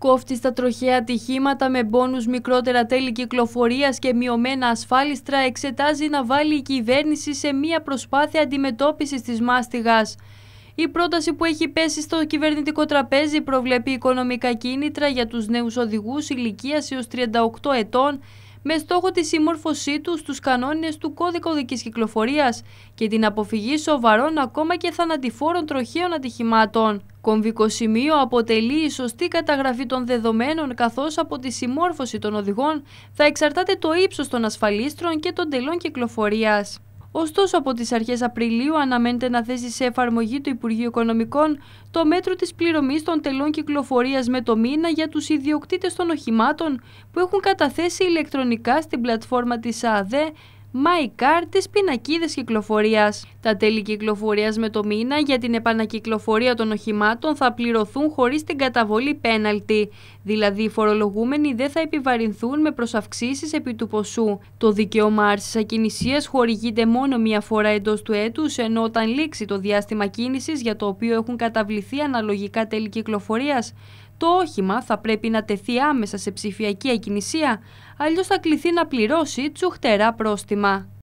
κόφτη στα τροχαία ατυχήματα με μπόνους μικρότερα τέλη κυκλοφορίας και μειωμένα ασφάλιστρα εξετάζει να βάλει η κυβέρνηση σε μία προσπάθεια αντιμετώπισης της μάστιγας. Η πρόταση που έχει πέσει στο κυβερνητικό τραπέζι προβλέπει οικονομικά κίνητρα για τους νέους οδηγούς ηλικίας έως 38 ετών με στόχο τη συμμόρφωσή τους στους κανόνες του κώδικα οδικής κυκλοφορίας και την αποφυγή σοβαρών ακόμα και θανατηφόρων τροχαίων ατυχημάτων. Κομβικό σημείο αποτελεί η σωστή καταγραφή των δεδομένων καθώς από τη συμμόρφωση των οδηγών θα εξαρτάται το ύψος των ασφαλίστρων και των τελών κυκλοφορίας. Ωστόσο, από τις αρχές Απριλίου αναμένεται να θέσει σε εφαρμογή το Υπουργείο Οικονομικών το μέτρο της πληρωμής των τελών κυκλοφορίας με το μήνα για τους ιδιοκτήτες των οχημάτων που έχουν καταθέσει ηλεκτρονικά στην πλατφόρμα της ΑΔΕ της πινακίδες κυκλοφορίας. Τα τέλη κυκλοφορίας με το μήνα για την επανακυκλοφορία των οχημάτων θα πληρωθούν χωρίς την καταβολή πέναλτη. Δηλαδή οι φορολογούμενοι δεν θα επιβαρυνθούν με προσαυξήσεις επί του ποσού. Το δικαίωμα άρσης ακινησίας χορηγείται μόνο μία φορά εντός του έτους, ενώ όταν λήξει το διάστημα κίνησης για το οποίο έχουν καταβληθεί αναλογικά τέλη κυκλοφορίας, το όχημα θα πρέπει να τεθεί άμεσα σε ψηφιακή εκκινησία, αλλιώς θα κληθεί να πληρώσει τσουχτερά πρόστιμα.